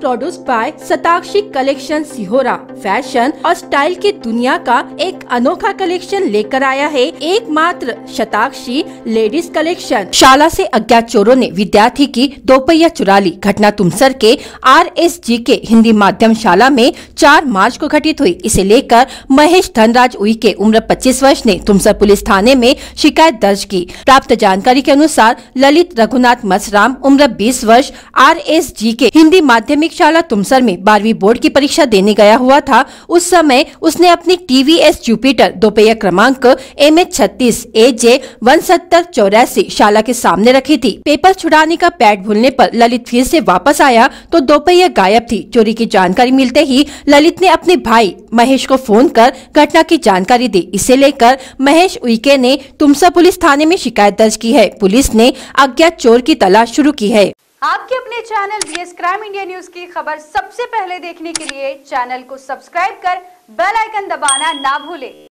Produced by Satakshi collection Sihora fashion और style की दुनिया का एक अनोखा कलेक्शन लेकर आया है एकमात्र शताक्षी लेडीज कलेक्शन शाला से अज्ञात चोरों ने विद्यार्थी की दोपहिया चुरा ली घटना तुमसर के आर एस जी के हिंदी माध्यम शाला में चार मार्च को घटित हुई इसे लेकर महेश धनराज उइके उम्र पच्चीस वर्ष ने तुमसर पुलिस थाने में शिकायत दर्ज की प्राप्त जानकारी के अनुसार ललित रघुनाथ मसराम उम्र बीस वर्ष आर एस जी के हिंदी माध्यमिक शाला तुमसर में बारहवीं बोर्ड की परीक्षा देने गया हुआ था उस समय उसने अपनी टीवीएस जुपिटर दोपहिया क्रमांक एम एच छत्तीस ए जे वन सत्तर चौरासी शाला के सामने रखी थी पेपर छुड़ाने का पैड भूलने पर ललित फिर से वापस आया तो दोपहिया गायब थी चोरी की जानकारी मिलते ही ललित ने अपने भाई महेश को फोन कर घटना की जानकारी दी इसे लेकर महेश उइके ने तुमसर पुलिस थाने में शिकायत दर्ज की है पुलिस ने अज्ञात चोर की तलाश शुरू की है आपके अपने channel BS crime India news की खबर सबसे पहले देखने के लिए चैनल को सब्सक्राइब कर बेल आइकन दबाना ना भूलें।